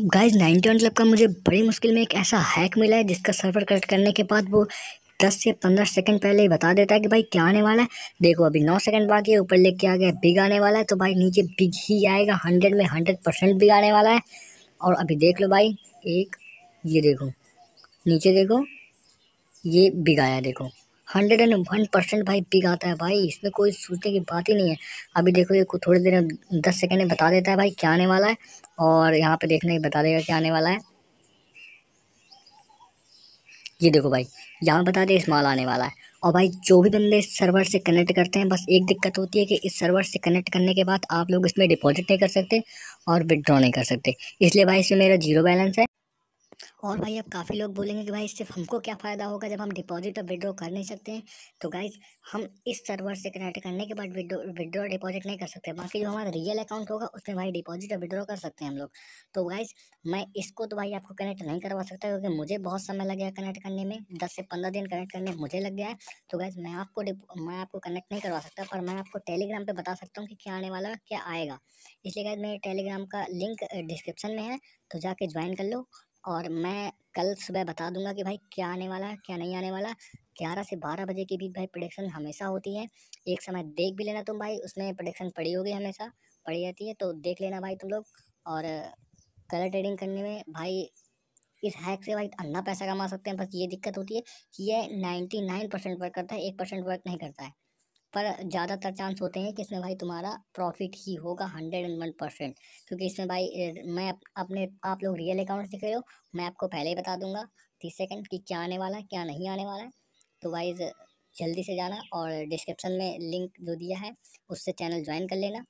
guys ninety one club का मुझे बड़ी मुश्किल में एक ऐसा हैक मिला है जिसका सर्वर कनेक्ट करने के बाद वो दस से पंद्रह सेकंड पहले ही बता देता है कि भाई क्या आने वाला है देखो अभी नौ सेकंड बाकी है ऊपर लेके आ गया बिग आने वाला है तो भाई नीचे बिग ही आएगा हंड्रेड में हंड्रेड परसेंट बिग आने वाला है और अभी देख लो भाई एक ये देखो नीचे देखो ये बिग आया देखो हंड्रेड एंड वन परसेंट भाई पिक आता है भाई इसमें कोई सोचने की बात ही नहीं है अभी देखो ये थोड़ी देर में दस सेकेंड में बता देता है भाई क्या आने वाला है और यहाँ पे देखने बता देगा क्या आने वाला है ये देखो भाई यहाँ बता इस माल आने वाला है और भाई जो भी बंदे इस सर्वर से कनेक्ट करते हैं बस एक दिक्कत होती है कि इस सर्वर से कनेक्ट करने के बाद आप लोग इसमें डिपॉजिट नहीं कर सकते और विदड्रॉ नहीं कर सकते इसलिए भाई इसमें मेरा जीरो बैलेंस है और भाई अब काफ़ी लोग बोलेंगे कि भाई इससे हमको क्या फ़ायदा होगा जब हम डिपॉजिट और विड्रॉ कर नहीं सकते हैं तो गाइज हम इस सर्वर से कनेक्ट करने के बाद विड्रॉ डिपॉजिट नहीं कर सकते बाकी जो हमारा रियल अकाउंट होगा उसमें भाई डिपॉजिट और विड्रॉ कर सकते हैं हम लोग तो गाइज मैं इसको तो भाई आपको कनेक्ट नहीं करवा सकता क्योंकि मुझे बहुत समय लग गया कनेक्ट करने में दस से पंद्रह दिन कनेक्ट करने में मुझे लग गया है तो गाइज मैं आपको मैं आपको कनेक्ट नहीं करवा सकता पर मैं आपको टेलीग्राम पर बता सकता हूँ कि क्या आने वाला क्या आएगा इसलिए गाइज मेरे टेलीग्राम का लिंक डिस्क्रिप्शन में है तो जाके ज्वाइन कर लो और मैं कल सुबह बता दूंगा कि भाई क्या आने वाला है क्या नहीं आने वाला ग्यारह से बारह बजे के बीच भाई प्रोडक्शन हमेशा होती है एक समय देख भी लेना तुम भाई उसमें प्रोडक्शन पड़ी होगी हमेशा पड़ी रहती है तो देख लेना भाई तुम लोग और कलर ट्रेडिंग करने में भाई इस हैक से भाई अन्ना पैसा कमा सकते हैं बस ये दिक्कत होती है कि ये नाइन्टी नाइन परसेंट वर्क करता है एक परसेंट वर्क नहीं करता है पर ज़्यादातर चांस होते हैं कि इसमें भाई तुम्हारा प्रॉफिट ही होगा हंड्रेड एंड वन परसेंट क्योंकि इसमें भाई मैं अपने आप लोग रियल अकाउंट सीख रहे हो मैं आपको पहले ही बता दूंगा तीस सेकंड कि क्या आने वाला है क्या नहीं आने वाला है तो वाइज जल्दी से जाना और डिस्क्रिप्शन में लिंक जो दिया है उससे चैनल ज्वाइन कर लेना